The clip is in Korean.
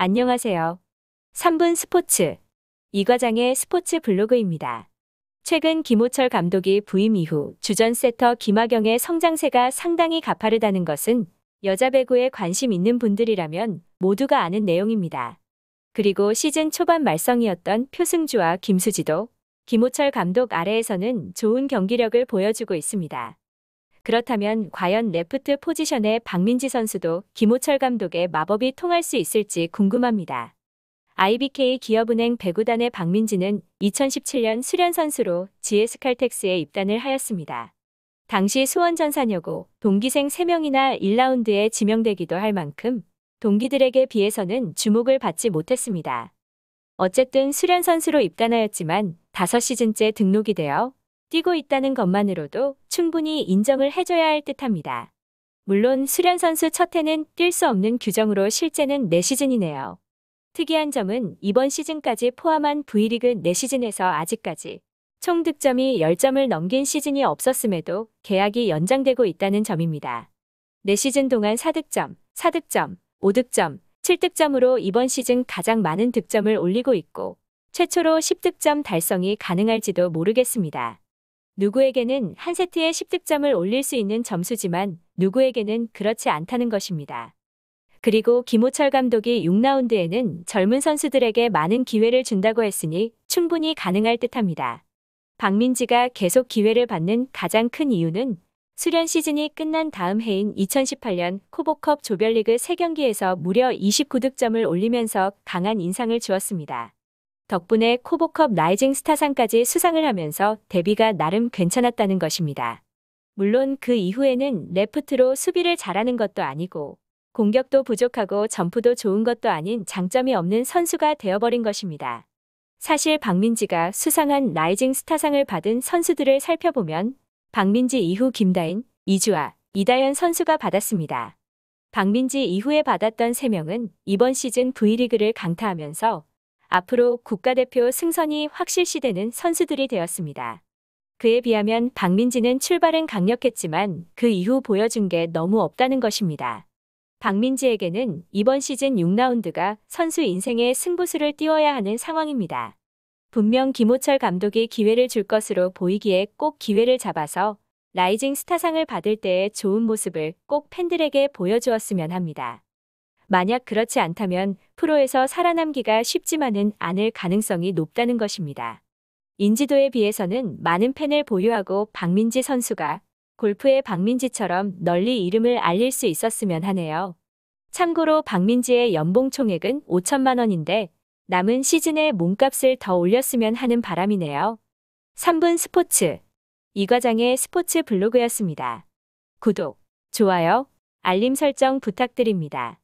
안녕하세요. 3분 스포츠 이 과장의 스포츠 블로그입니다. 최근 김호철 감독이 부임 이후 주전 세터 김하경의 성장세가 상당히 가파르다는 것은 여자 배구에 관심 있는 분들이라면 모두가 아는 내용입니다. 그리고 시즌 초반 말썽이었던 표승주와 김수지도 김호철 감독 아래에서는 좋은 경기력을 보여주고 있습니다. 그렇다면 과연 레프트 포지션의 박민지 선수도 김호철 감독의 마법이 통할 수 있을지 궁금합니다. IBK 기업은행 배구단의 박민지는 2017년 수련 선수로 GS칼텍스에 입단을 하였습니다. 당시 수원전사녀고 동기생 3명이나 1라운드에 지명되기도 할 만큼 동기들에게 비해서는 주목을 받지 못했습니다. 어쨌든 수련 선수로 입단하였지만 5시즌째 등록이 되어 뛰고 있다는 것만으로도 충분히 인정을 해줘야 할 듯합니다. 물론 수련 선수 첫 해는 뛸 수 없는 규정으로 실제는 4시즌이네요. 특이한 점은 이번 시즌까지 포함한 V리그 4시즌에서 아직까지 총 득점이 10점을 넘긴 시즌이 없었음에도 계약이 연장되고 있다는 점입니다. 4시즌 동안 4득점, 4득점, 5득점, 7득점으로 이번 시즌 가장 많은 득점을 올리고 있고 최초로 10득점 달성이 가능할지도 모르겠습니다. 누구에게는 한 세트에 10득점을 올릴 수 있는 점수지만 누구에게는 그렇지 않다는 것입니다. 그리고 김호철 감독이 6라운드에는 젊은 선수들에게 많은 기회를 준다고 했으니 충분히 가능할 듯합니다. 박민지가 계속 기회를 받는 가장 큰 이유는 수련 시즌이 끝난 다음 해인 2018년 코보컵 조별리그 3경기에서 무려 29득점을 올리면서 강한 인상을 주었습니다. 덕분에 코보컵 라이징 스타상까지 수상을 하면서 데뷔가 나름 괜찮았다는 것입니다. 물론 그 이후에는 레프트로 수비를 잘하는 것도 아니고 공격도 부족하고 점프도 좋은 것도 아닌 장점이 없는 선수가 되어버린 것입니다. 사실 박민지가 수상한 라이징 스타상을 받은 선수들을 살펴보면 박민지 이후 김다인, 이주아, 이다현 선수가 받았습니다. 박민지 이후에 받았던 3명은 이번 시즌 V리그를 강타하면서 앞으로 국가대표 승선이 확실시되는 선수들이 되었습니다. 그에 비하면 박민지는 출발은 강력했지만 그 이후 보여준 게 너무 없다는 것입니다. 박민지에게는 이번 시즌 6라운드가 선수 인생의 승부수를 띄워야 하는 상황입니다. 분명 김호철 감독이 기회를 줄 것으로 보이기에 꼭 기회를 잡아서 라이징 스타상을 받을 때의 좋은 모습을 꼭 팬들에게 보여주었으면 합니다. 만약 그렇지 않다면 프로에서 살아남기가 쉽지만은 않을 가능성이 높다는 것입니다. 인지도에 비해서는 많은 팬을 보유하고 박민지 선수가 골프의 박민지처럼 널리 이름을 알릴 수 있었으면 하네요. 참고로 박민지의 연봉 총액은 5천만 원인데 남은 시즌에 몸값을 더 올렸으면 하는 바람이네요. 3분 스포츠 이 과장의 스포츠 블로그였습니다. 구독, 좋아요, 알림 설정 부탁드립니다.